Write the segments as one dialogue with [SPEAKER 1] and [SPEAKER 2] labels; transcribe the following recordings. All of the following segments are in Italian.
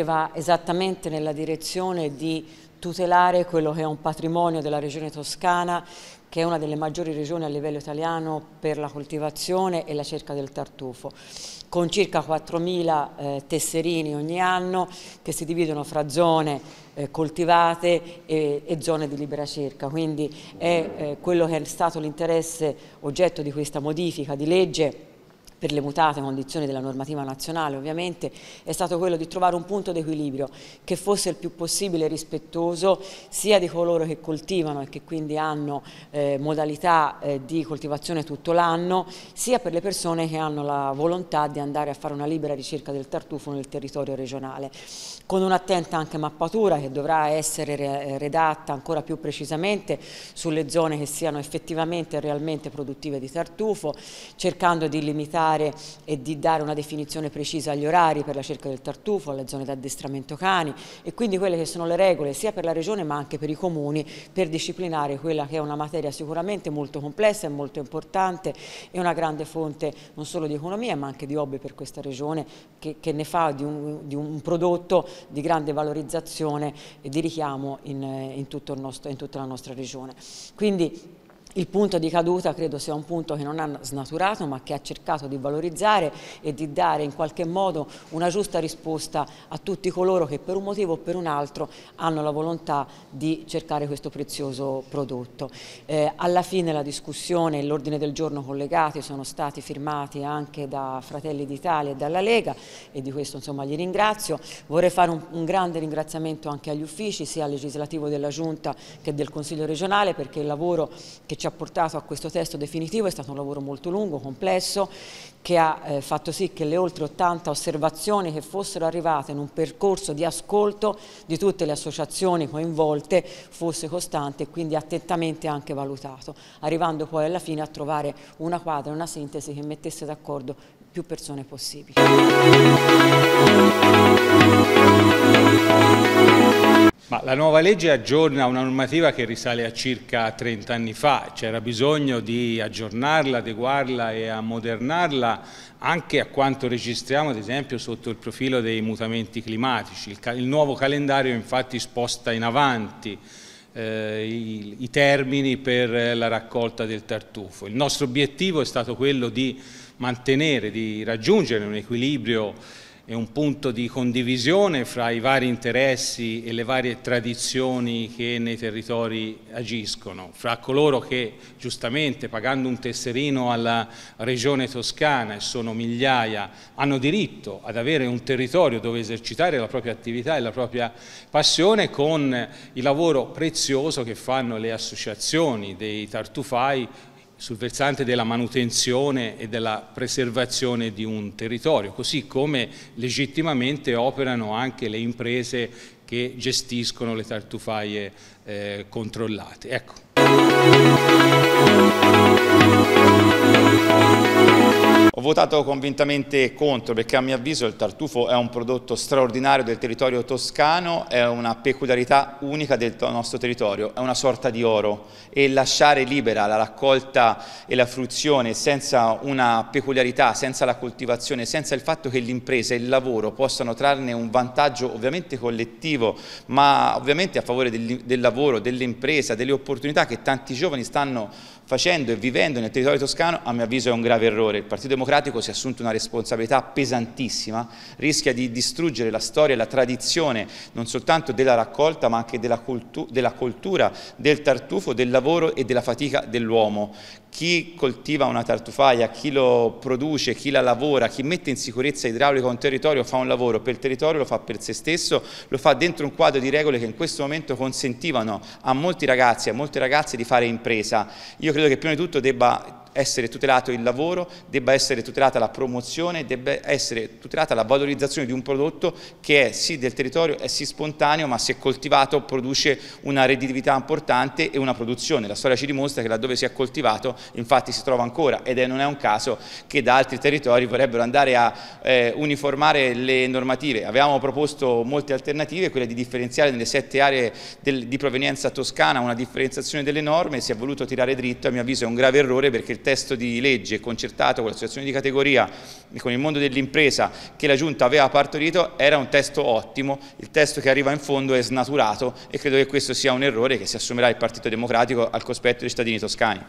[SPEAKER 1] legge va esattamente nella direzione di tutelare quello che è un patrimonio della regione toscana che è una delle maggiori regioni a livello italiano per la coltivazione e la cerca del tartufo, con circa 4.000 eh, tesserini ogni anno che si dividono fra zone eh, coltivate e, e, zone di libera cerca, quindi è eh, quello che è stato l'interesse oggetto di questa modifica di legge per le mutate condizioni della normativa nazionale ovviamente, è stato quello di trovare un punto d'equilibrio che fosse il più possibile rispettoso sia di coloro che coltivano e che quindi hanno eh, modalità eh, di coltivazione tutto l'anno, sia per le persone che hanno la volontà di andare a fare una libera ricerca del tartufo nel territorio regionale, con un'attenta anche mappatura che dovrà essere eh, redatta ancora più precisamente sulle zone che siano effettivamente e realmente produttive di tartufo, cercando di limitare regolare e di dare una definizione precisa agli orari per la cerca del tartufo, alle zone di addestramento cani e quindi quelle che sono le regole sia per la regione ma anche per i comuni per disciplinare quella che è una materia sicuramente molto complessa e molto importante e una grande fonte non solo di economia ma anche di hobby per questa regione che, che ne fa di un, di un, prodotto di grande valorizzazione e di richiamo in, in, nostro, in tutta la nostra regione. Quindi il punto di caduta credo sia un punto che non ha snaturato ma che ha cercato di valorizzare e di dare in qualche modo una giusta risposta a tutti coloro che per un motivo o per un altro hanno la volontà di cercare questo prezioso prodotto. Eh, alla fine la discussione e l'ordine del giorno collegati sono stati firmati anche da Fratelli d'Italia e dalla Lega e di questo insomma li ringrazio. Vorrei fare un, un grande ringraziamento anche agli uffici sia al legislativo della Giunta che del Consiglio regionale perché il lavoro che ci ha portato a questo testo definitivo è stato un lavoro molto lungo, complesso, che ha eh, fatto sì che le oltre 80 osservazioni che fossero arrivate in un percorso di ascolto di tutte le associazioni coinvolte fosse costante e quindi attentamente anche valutato, arrivando poi alla fine a trovare una quadra, una sintesi che mettesse d'accordo più persone possibili.
[SPEAKER 2] La nuova legge aggiorna una normativa che risale a circa 30 anni fa, c'era bisogno di aggiornarla, adeguarla e ammodernarla anche a quanto registriamo ad esempio sotto il profilo dei mutamenti climatici. Il, il nuovo calendario infatti sposta in avanti eh, i, i termini per la raccolta del tartufo. Il nostro obiettivo è stato quello di mantenere, di raggiungere un equilibrio è un punto di condivisione fra i vari interessi e le varie tradizioni che nei territori agiscono, fra coloro che giustamente pagando un tesserino alla regione toscana e sono migliaia hanno diritto ad avere un territorio dove esercitare la propria attività e la propria passione con il lavoro prezioso che fanno le associazioni dei tartufai sul versante della manutenzione e della preservazione di un territorio, così come legittimamente operano anche le imprese che gestiscono le tartufaie eh, controllate. Ecco.
[SPEAKER 3] Ho votato convintamente contro perché a mio avviso il tartufo è un prodotto straordinario del territorio toscano, è una peculiarità unica del nostro territorio, è una sorta di oro e lasciare libera la raccolta e la fruizione senza una peculiarità, senza la coltivazione, senza il fatto che l'impresa e il lavoro possano trarne un vantaggio ovviamente collettivo, ma ovviamente a favore del, del lavoro, dell'impresa, delle opportunità che tanti giovani stanno facendo e vivendo nel territorio toscano, a mio avviso è un grave errore. Il Partito Democratico si è assunto una responsabilità pesantissima, rischia di distruggere la storia e la tradizione non soltanto della raccolta ma anche della, cultu della cultura, del tartufo, del lavoro e della fatica dell'uomo chi coltiva una tartufaia, chi lo produce, chi la lavora, chi mette in sicurezza idraulica un territorio fa un lavoro per il territorio, lo fa per se stesso, lo fa dentro un quadro di regole che in questo momento consentivano a molti ragazzi, e a molte ragazze di fare impresa. Io credo che prima di tutto debba essere tutelato il lavoro, debba essere tutelata la promozione, debba essere tutelata la valorizzazione di un prodotto che è sì del territorio, è sì spontaneo, ma se coltivato produce una redditività importante e una produzione. La storia ci dimostra che laddove si è coltivato infatti si trova ancora ed è, non è un caso che da altri territori vorrebbero andare a eh, uniformare le normative. Avevamo proposto molte alternative, quelle di differenziare nelle sette aree del, di provenienza toscana una differenziazione delle norme, si è voluto tirare dritto, a mio avviso è un grave errore perché il testo di legge concertato con l'associazione di categoria e con il mondo dell'impresa che la Giunta aveva partorito era un testo ottimo, il testo che arriva in fondo è snaturato e credo che questo sia un errore che si assumerà il Partito Democratico al cospetto dei cittadini toscani.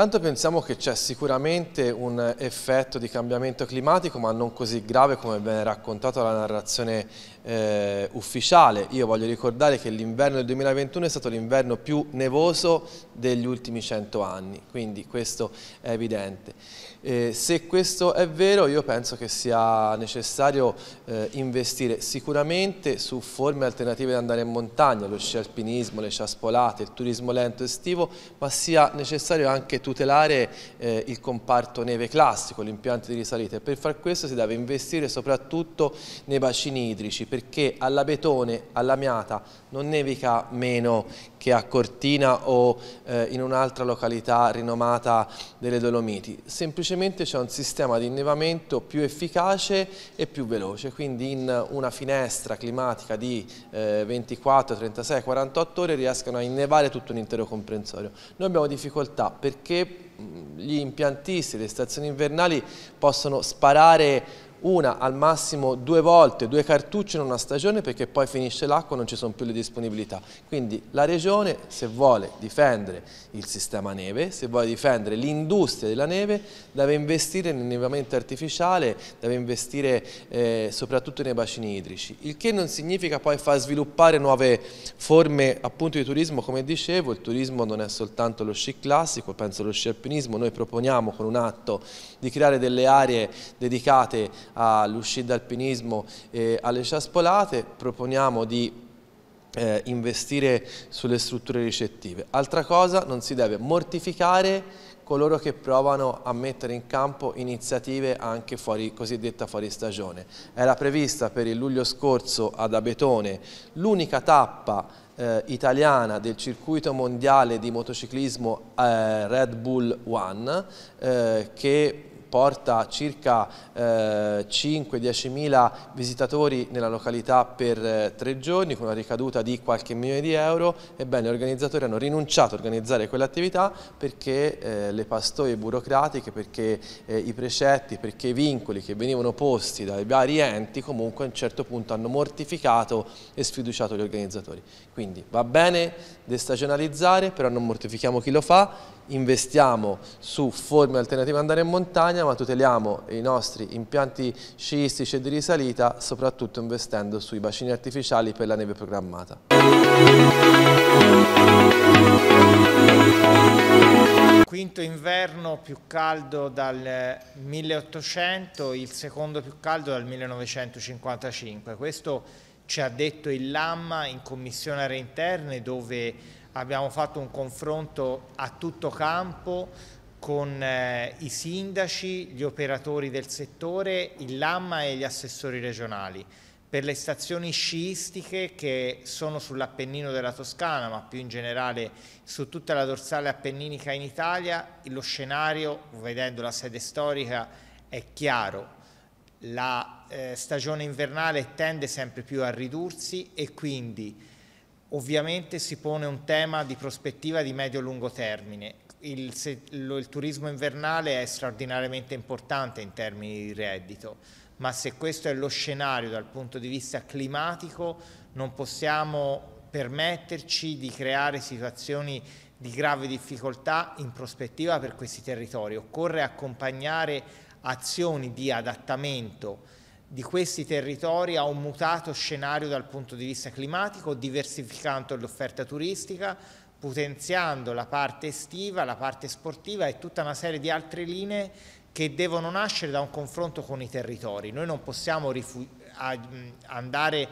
[SPEAKER 4] Intanto pensiamo che c'è sicuramente un effetto di cambiamento climatico ma non così grave come viene raccontato dalla narrazione eh, ufficiale. Io voglio ricordare che l'inverno del 2021 è stato l'inverno più nevoso degli ultimi 100 anni, quindi questo è evidente. Eh, se questo è vero io penso che sia necessario eh, investire sicuramente su forme alternative di andare in montagna, lo sci alpinismo, le ciaspolate, il turismo lento estivo, ma sia necessario anche tutelare eh, il comparto neve classico, l'impianto di risalita e per far questo si deve investire soprattutto nei bacini idrici perché alla Betone, alla Miata non nevica meno che a Cortina o eh, in un'altra località rinomata delle Dolomiti. Semplicemente c'è un sistema di innevamento più efficace e più veloce, quindi in una finestra climatica di eh, 24, 36, 48 ore riescono a innevare tutto un intero comprensorio. Noi abbiamo difficoltà perché mm, gli impiantisti, le stazioni invernali possono sparare una al massimo due volte, due cartucce in una stagione perché poi finisce l'acqua e non ci sono più le disponibilità. Quindi la regione se vuole difendere il sistema neve, se vuole difendere l'industria della neve, deve investire nell'innevamento artificiale, deve investire eh, soprattutto nei bacini idrici, il che non significa poi far sviluppare nuove forme appunto di turismo, come dicevo, il turismo non è soltanto lo sci classico, penso allo sci alpinismo, noi proponiamo con un atto di creare delle aree dedicate all'uscita d'alpinismo e alle ciaspolate, proponiamo di eh, investire sulle strutture ricettive. Altra cosa, non si deve mortificare coloro che provano a mettere in campo iniziative anche fuori, cosiddetta fuori stagione. Era prevista per il luglio scorso ad Abetone l'unica tappa eh, italiana del circuito mondiale di motociclismo eh, Red Bull One eh, che porta circa eh, 5-10 mila visitatori nella località per eh, tre giorni con una ricaduta di qualche milione di euro, ebbene gli organizzatori hanno rinunciato a organizzare quell'attività perché eh, le pastoie burocratiche, perché eh, i precetti, perché i vincoli che venivano posti dai vari enti comunque a un certo punto hanno mortificato e sfiduciato gli organizzatori. Quindi va bene destagionalizzare, però non mortifichiamo chi lo fa, investiamo su forme alternative andare in montagna ma tuteliamo i nostri impianti sciistici e di risalita soprattutto investendo sui bacini artificiali per la neve programmata.
[SPEAKER 5] Quinto inverno più caldo dal 1800, il secondo più caldo dal 1955. Questo ci ha detto il Lamma in commissione aree interne dove abbiamo fatto un confronto a tutto campo con eh, i sindaci, gli operatori del settore, il Lamma e gli assessori regionali. Per le stazioni sciistiche che sono sull'Appennino della Toscana, ma più in generale su tutta la dorsale appenninica in Italia, lo scenario, vedendo la sede storica, è chiaro. La eh, stagione invernale tende sempre più a ridursi e quindi Ovviamente si pone un tema di prospettiva di medio-lungo termine. Il, se, lo, il turismo invernale è straordinariamente importante in termini di reddito, ma se questo è lo scenario dal punto di vista climatico non possiamo permetterci di creare situazioni di grave difficoltà in prospettiva per questi territori. Occorre accompagnare azioni di adattamento di questi territori a un mutato scenario dal punto di vista climatico, diversificando l'offerta turistica, potenziando la parte estiva, la parte sportiva e tutta una serie di altre linee che devono nascere da un confronto con i territori. Noi non possiamo andare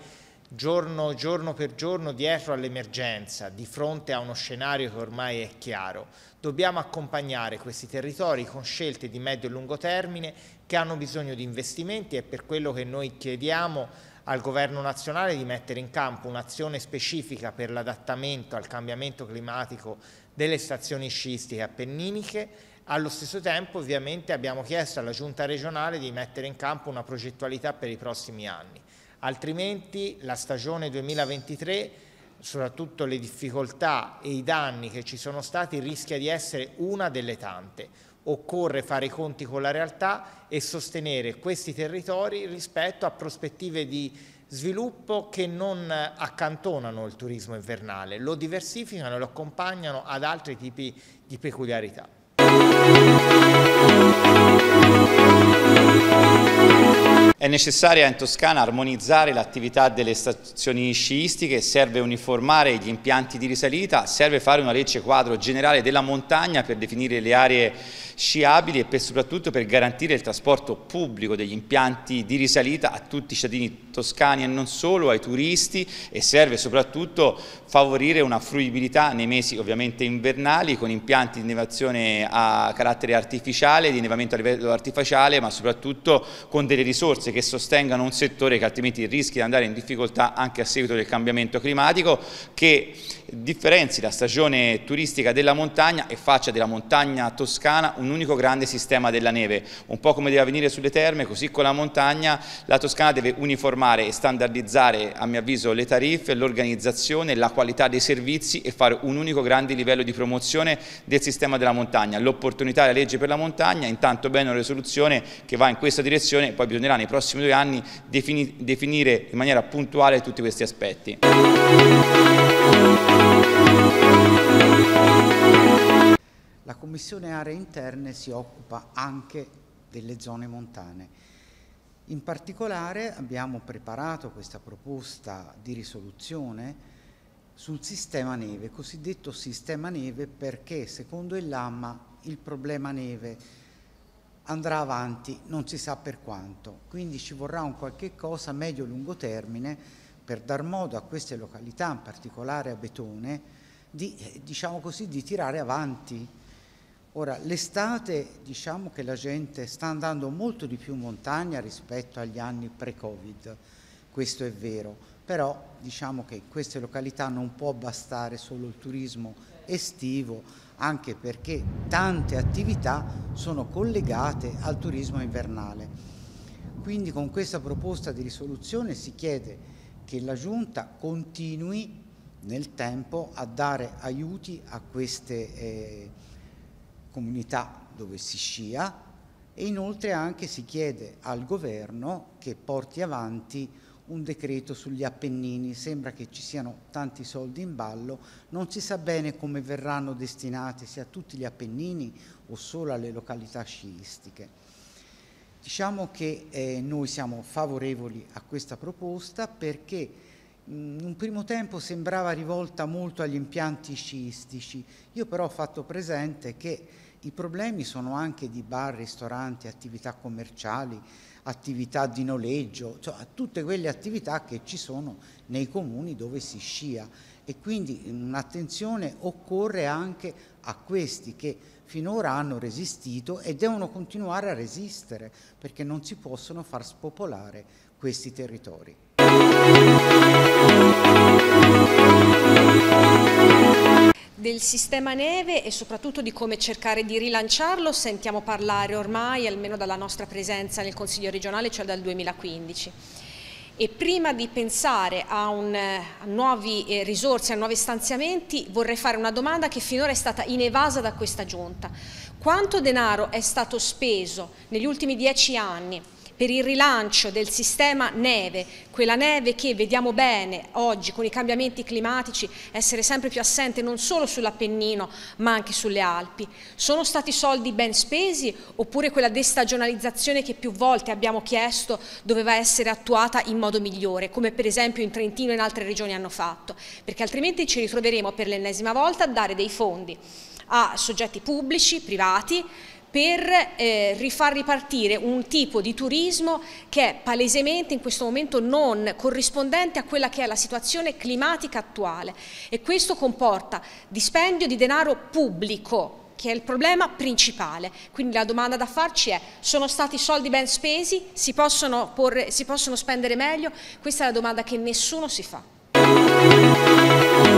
[SPEAKER 5] giorno, giorno per giorno dietro all'emergenza, di fronte a uno scenario che ormai è chiaro. Dobbiamo accompagnare questi territori con scelte di medio e lungo termine che hanno bisogno di investimenti e per quello che noi chiediamo al Governo nazionale di mettere in campo un'azione specifica per l'adattamento al cambiamento climatico delle stazioni sciistiche appenniniche. Allo stesso tempo ovviamente abbiamo chiesto alla Giunta regionale di mettere in campo una progettualità per i prossimi anni altrimenti la stagione 2023 soprattutto le difficoltà e i danni che ci sono stati rischia di essere una delle tante. Occorre fare i conti con la realtà e sostenere questi territori rispetto a prospettive di sviluppo che non accantonano il turismo invernale, lo diversificano e lo accompagnano ad altri tipi di peculiarità.
[SPEAKER 3] È necessaria in Toscana armonizzare l'attività delle stazioni sciistiche, serve uniformare gli impianti di risalita, serve fare una legge quadro generale della montagna per definire le aree sciabili e per, soprattutto per garantire il trasporto pubblico degli impianti di risalita a tutti i cittadini toscani e non solo, ai turisti e serve soprattutto favorire una fruibilità nei mesi ovviamente invernali con impianti di innevazione a carattere artificiale, di innevamento a livello artificiale ma soprattutto con delle risorse che sostengano un settore che altrimenti rischia di andare in difficoltà anche a seguito del cambiamento climatico che differenzi la stagione turistica della montagna e faccia della montagna toscana un un unico grande sistema della neve, un po' come deve avvenire sulle terme, così con la montagna la Toscana deve uniformare e standardizzare a mio avviso le tariffe, l'organizzazione, la qualità dei servizi e fare un unico grande livello di promozione del sistema della montagna, l'opportunità e la legge per la montagna, intanto bene una risoluzione che va in questa direzione, poi bisognerà nei prossimi due anni defini definire in maniera puntuale
[SPEAKER 6] tutti questi aspetti. Commissione Aree Interne si occupa anche delle zone montane. In particolare abbiamo preparato questa proposta di risoluzione sul sistema neve, cosiddetto sistema neve perché secondo il Lamma il problema neve andrà avanti non si sa per quanto, quindi ci vorrà un qualche cosa medio-lungo termine per dar modo a queste località, in particolare a Betone, di, eh, diciamo così, di tirare avanti Ora, l'estate diciamo che la gente sta andando molto di più in montagna rispetto agli anni pre-Covid, questo è vero, però diciamo che in queste località non può bastare solo il turismo estivo, anche perché tante attività sono collegate al turismo invernale. Quindi con questa proposta di risoluzione si chiede che la Giunta continui nel tempo a dare aiuti a queste eh, comunità dove si scia e inoltre anche si chiede al governo che porti avanti un decreto sugli Appennini, sembra che ci siano tanti soldi in ballo, non si sa bene come verranno destinati sia a tutti gli Appennini o solo alle località sciistiche. Diciamo che eh, noi siamo favorevoli a questa proposta perché in mm, un primo tempo sembrava rivolta molto agli impianti sciistici, io però ho fatto presente che i problemi sono anche di bar, ristoranti, attività commerciali, attività di noleggio, cioè tutte quelle attività che ci sono nei comuni dove si scia e quindi un'attenzione occorre anche a questi che finora hanno resistito e devono continuare a resistere perché non si possono far spopolare questi territori.
[SPEAKER 7] Del sistema neve e soprattutto di come cercare di rilanciarlo sentiamo parlare ormai, almeno dalla nostra presenza nel Consiglio regionale, cioè dal 2015. E prima di pensare a, un, a nuove eh, risorse, a nuovi stanziamenti, vorrei fare una domanda che finora è stata inevasa da questa giunta. Quanto denaro è stato speso negli ultimi dieci anni per il rilancio del sistema neve, quella neve che vediamo bene oggi con i cambiamenti climatici essere sempre più assente non solo sull'Appennino ma anche sulle Alpi. Sono stati soldi ben spesi oppure quella destagionalizzazione che più volte abbiamo chiesto doveva essere attuata in modo migliore, come per esempio in Trentino e in altre regioni hanno fatto, perché altrimenti ci ritroveremo per l'ennesima volta a dare dei fondi a soggetti pubblici, privati, per eh, rifar ripartire un tipo di turismo che è palesemente in questo momento non corrispondente a quella che è la situazione climatica attuale e questo comporta dispendio di denaro pubblico che è il problema principale. Quindi la domanda da farci è, sono stati soldi ben spesi? Si possono, porre, si possono spendere meglio? Questa è la domanda che nessuno si fa.